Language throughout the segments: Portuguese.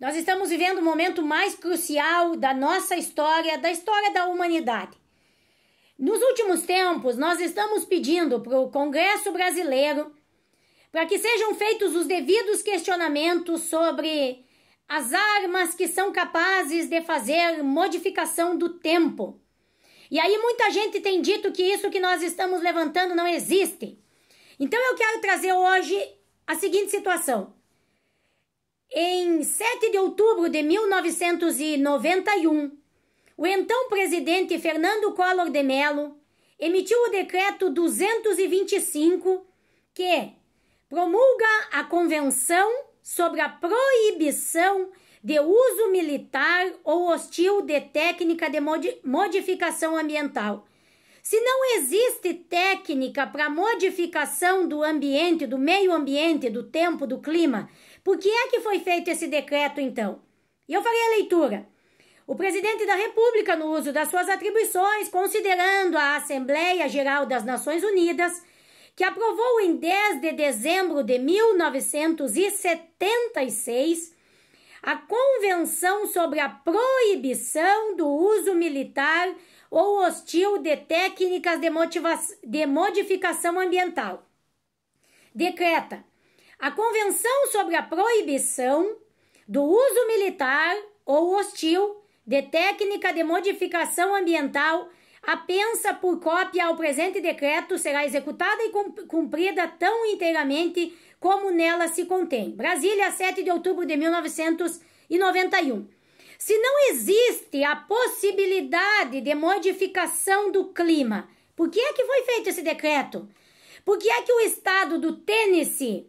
Nós estamos vivendo o momento mais crucial da nossa história, da história da humanidade. Nos últimos tempos, nós estamos pedindo para o Congresso Brasileiro para que sejam feitos os devidos questionamentos sobre as armas que são capazes de fazer modificação do tempo. E aí muita gente tem dito que isso que nós estamos levantando não existe. Então eu quero trazer hoje a seguinte situação. Em 7 de outubro de 1991, o então presidente Fernando Collor de Mello emitiu o decreto 225 que promulga a Convenção sobre a proibição de uso militar ou hostil de técnica de modificação ambiental se não existe técnica para modificação do ambiente, do meio ambiente, do tempo, do clima, por que é que foi feito esse decreto então? E eu farei a leitura. O presidente da República, no uso das suas atribuições, considerando a Assembleia Geral das Nações Unidas, que aprovou em 10 de dezembro de 1976 a Convenção sobre a Proibição do Uso Militar ou hostil de técnicas de, de modificação ambiental. Decreta a Convenção sobre a Proibição do Uso Militar ou Hostil de Técnica de Modificação Ambiental apensa por cópia ao presente decreto será executada e cumprida tão inteiramente como nela se contém. Brasília, 7 de outubro de 1991. Se não existe a possibilidade de modificação do clima, por que é que foi feito esse decreto? Por que é que o estado do Tennessee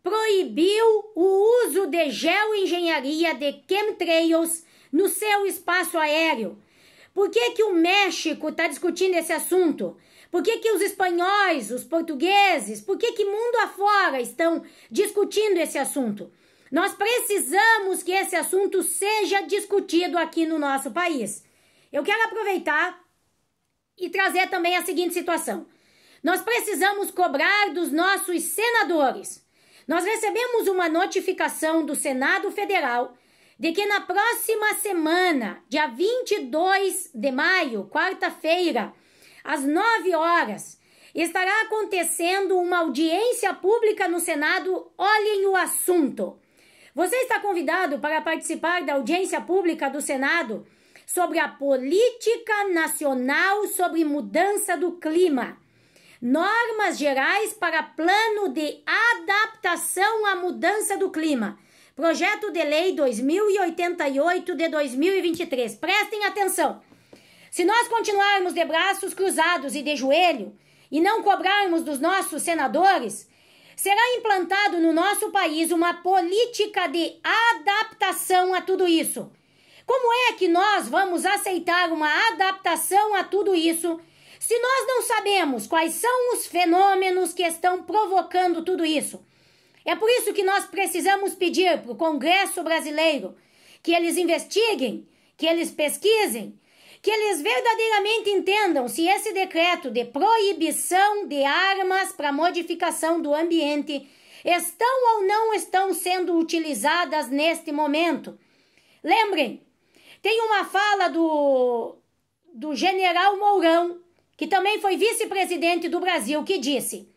proibiu o uso de geoengenharia de chemtrails no seu espaço aéreo? Por que, é que o México está discutindo esse assunto? Por que, é que os espanhóis, os portugueses, por que, é que mundo afora estão discutindo esse assunto? Nós precisamos que esse assunto seja discutido aqui no nosso país. Eu quero aproveitar e trazer também a seguinte situação. Nós precisamos cobrar dos nossos senadores. Nós recebemos uma notificação do Senado Federal de que na próxima semana, dia 22 de maio, quarta-feira, às 9 horas, estará acontecendo uma audiência pública no Senado. Olhem o assunto. Você está convidado para participar da audiência pública do Senado sobre a política nacional sobre mudança do clima. Normas gerais para plano de adaptação à mudança do clima. Projeto de Lei 2088 de 2023. Prestem atenção. Se nós continuarmos de braços cruzados e de joelho e não cobrarmos dos nossos senadores, será implantado no nosso país uma política de adaptação a tudo isso. Como é que nós vamos aceitar uma adaptação a tudo isso se nós não sabemos quais são os fenômenos que estão provocando tudo isso? É por isso que nós precisamos pedir para o Congresso brasileiro que eles investiguem, que eles pesquisem, que eles verdadeiramente entendam se esse decreto de proibição de armas para modificação do ambiente estão ou não estão sendo utilizadas neste momento. Lembrem, tem uma fala do, do general Mourão, que também foi vice-presidente do Brasil, que disse: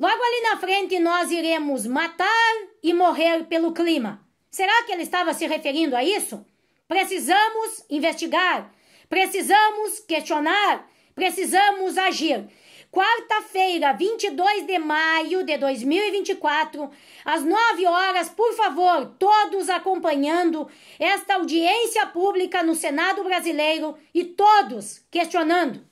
Logo ali na frente nós iremos matar e morrer pelo clima. Será que ele estava se referindo a isso? Precisamos investigar, Precisamos questionar, precisamos agir. Quarta-feira, 22 de maio de 2024, às 9 horas, por favor, todos acompanhando esta audiência pública no Senado brasileiro e todos questionando.